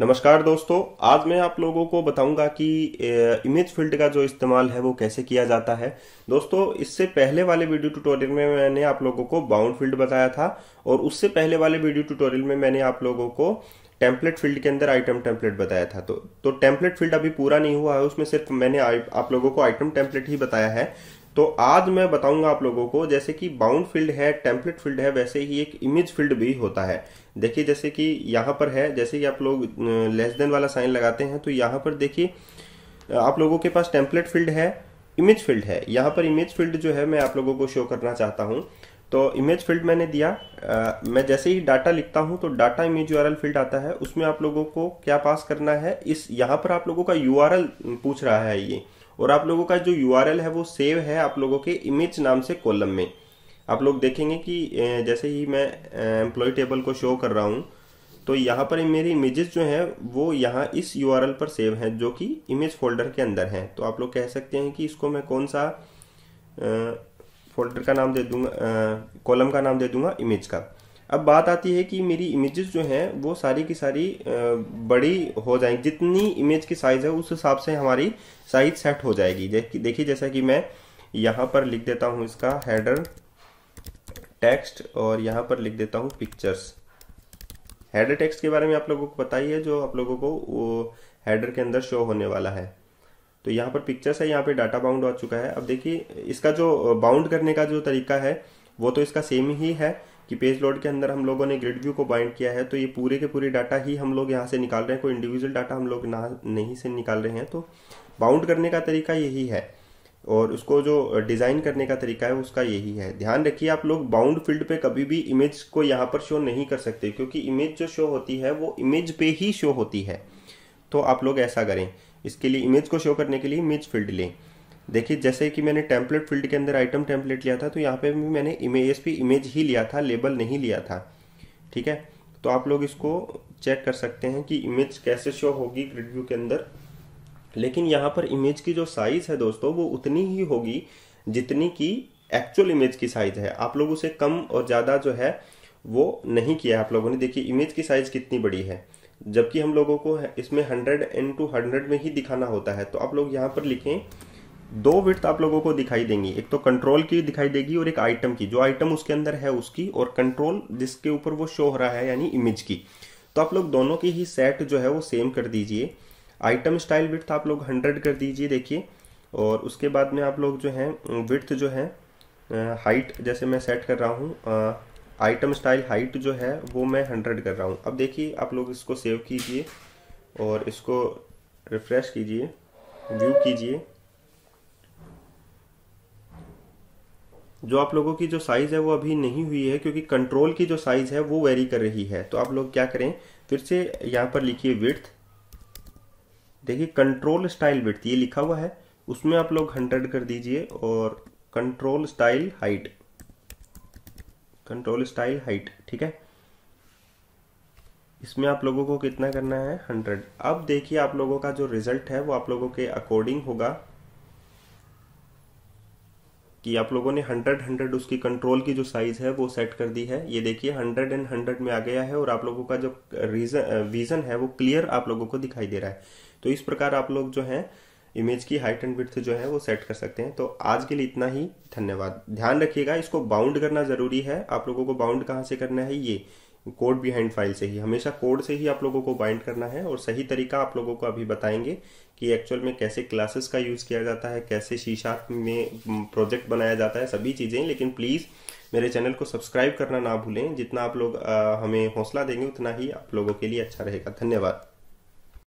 नमस्कार दोस्तों आज मैं आप लोगों को बताऊंगा कि इमेज फील्ड का जो इस्तेमाल है वो कैसे किया जाता है दोस्तों इससे पहले वाले वीडियो ट्यूटोरियल में मैंने आप लोगों को बाउंड फील्ड बताया था और उससे पहले वाले वीडियो ट्यूटोरियल में मैंने आप लोगों को टेम्पलेट फील्ड के अंदर आइटम टेम्पलेट बताया था तो तो टेम्पलेट फील्ड अभी पूरा नहीं हुआ है उसमें सिर्फ मैंने आप लोगों को आइटम टेम्पलेट ही बताया है तो आज मैं बताऊंगा आप लोगों को जैसे कि बाउंड फील्ड है टेम्पलेट फील्ड है वैसे ही एक इमेज फील्ड भी होता है देखिए जैसे कि यहाँ पर है जैसे कि आप लोग लेस देन वाला साइन लगाते हैं तो यहाँ पर देखिए आप लोगों के पास टेम्पलेट फील्ड है इमेज फील्ड है यहाँ पर इमेज फील्ड जो है मैं आप लोगों को शो करना चाहता हूँ तो इमेज फील्ड मैंने दिया आ, मैं जैसे ही डाटा लिखता हूँ तो डाटा इमेज यूआरएल फील्ड आता है उसमें आप लोगों को क्या पास करना है इस यहाँ पर आप लोगों का यूआरएल पूछ रहा है ये और आप लोगों का जो यूआरएल है वो सेव है आप लोगों के इमेज नाम से कॉलम में आप लोग देखेंगे कि जैसे ही मैं एम्प्लॉय टेबल को शो कर रहा हूँ तो यहाँ पर मेरी इमेजेस जो हैं वो यहाँ इस यू पर सेव हैं जो कि इमेज फोल्डर के अंदर हैं तो आप लोग कह सकते हैं कि इसको मैं कौन सा फोल्डर का नाम दे दूंगा कॉलम का नाम दे दूंगा इमेज का अब बात आती है कि मेरी इमेजेस जो हैं वो सारी की सारी बड़ी हो जाएंगी जितनी इमेज की साइज़ है उस हिसाब से हमारी साइज सेट हो जाएगी देखिए जैसा कि मैं यहाँ पर लिख देता हूँ इसका हेडर टेक्स्ट और यहाँ पर लिख देता हूँ पिक्चर्स हेडर टेक्स्ट के बारे में आप लोगों को पता ही है जो आप लोगों को वो हेडर के अंदर शो होने वाला है तो यहाँ पर पिक्चर्स है यहाँ पे डाटा बाउंड आ चुका है अब देखिए इसका जो बाउंड करने का जो तरीका है वो तो इसका सेम ही है कि पेज लोड के अंदर हम लोगों ने ग्रिड व्यू को बाइंड किया है तो ये पूरे के पूरे डाटा ही हम लोग यहाँ से निकाल रहे हैं कोई इंडिविजुअल डाटा हम लोग ना नहीं से निकाल रहे हैं तो बाउंड करने का तरीका यही है और उसको जो डिज़ाइन करने का तरीका है उसका यही है ध्यान रखिए आप लोग बाउंड फील्ड पे कभी भी इमेज को यहाँ पर शो नहीं कर सकते क्योंकि इमेज जो शो होती है वो इमेज पे ही शो होती है तो आप लोग ऐसा करें इसके लिए इमेज को शो करने के लिए इमेज फील्ड लें देखिए जैसे कि मैंने टेम्पलेट फील्ड के अंदर आइटम टेम्पलेट लिया था तो यहाँ पे भी मैंने इमेज पी इमेज ही लिया था लेबल नहीं लिया था ठीक है तो आप लोग इसको चेक कर सकते हैं कि इमेज कैसे शो होगी ग्रिड व्यू के अंदर लेकिन यहाँ पर इमेज की जो साइज़ है दोस्तों वो उतनी ही होगी जितनी की एक्चुअल इमेज की साइज़ है आप लोग उसे कम और ज़्यादा जो है वो नहीं किया आप लोगों ने देखिए इमेज की साइज़ कितनी बड़ी है जबकि हम लोगों को इसमें हंड्रेड इन टू हंड्रेड में ही दिखाना होता है तो आप लोग यहाँ पर लिखें दो विर्थ आप लोगों को दिखाई देंगी एक तो कंट्रोल की दिखाई देगी और एक आइटम की जो आइटम उसके अंदर है उसकी और कंट्रोल जिसके ऊपर वो शो हो रहा है यानी इमेज की तो आप लोग दोनों की ही सेट जो है वो सेम कर दीजिए आइटम स्टाइल विर्थ आप लोग हंड्रेड कर दीजिए देखिए और उसके बाद में आप लोग जो है विर्थ जो है हाइट जैसे मैं सेट कर रहा हूँ आइटम स्टाइल हाइट जो है वो मैं हंड्रेड कर रहा हूँ अब देखिए आप लोग इसको सेव कीजिए और इसको रिफ्रेश कीजिए व्यू कीजिए जो आप लोगों की जो साइज़ है वो अभी नहीं हुई है क्योंकि कंट्रोल की जो साइज़ है वो वेरी कर रही है तो आप लोग क्या करें फिर से यहाँ पर लिखिए विथ देखिए कंट्रोल स्टाइल विर्थ ये लिखा हुआ है उसमें आप लोग हंड्रेड कर दीजिए और control style height control style height ठीक है इसमें आप लोगों को कितना करना है हंड्रेड अब देखिए आप लोगों का जो रिजल्ट है वो आप लोगों के अकॉर्डिंग होगा कि आप लोगों ने हंड्रेड हंड्रेड उसकी कंट्रोल की जो साइज है वो सेट कर दी है ये देखिए हंड्रेड एंड हंड्रेड में आ गया है और आप लोगों का जो रीजन विजन है वो क्लियर आप लोगों को दिखाई दे रहा है तो इस प्रकार आप लोग जो है इमेज की हाइट एंड विथ जो है वो सेट कर सकते हैं तो आज के लिए इतना ही धन्यवाद ध्यान रखिएगा इसको बाउंड करना ज़रूरी है आप लोगों को बाउंड कहाँ से करना है ये कोड बिहाइंड फाइल से ही हमेशा कोड से ही आप लोगों को बाइंड करना है और सही तरीका आप लोगों को अभी बताएंगे कि एक्चुअल में कैसे क्लासेस का यूज़ किया जाता है कैसे शीशा में प्रोजेक्ट बनाया जाता है सभी चीज़ें लेकिन प्लीज़ मेरे चैनल को सब्सक्राइब करना ना भूलें जितना आप लोग आ, हमें हौसला देंगे उतना ही आप लोगों के लिए अच्छा रहेगा धन्यवाद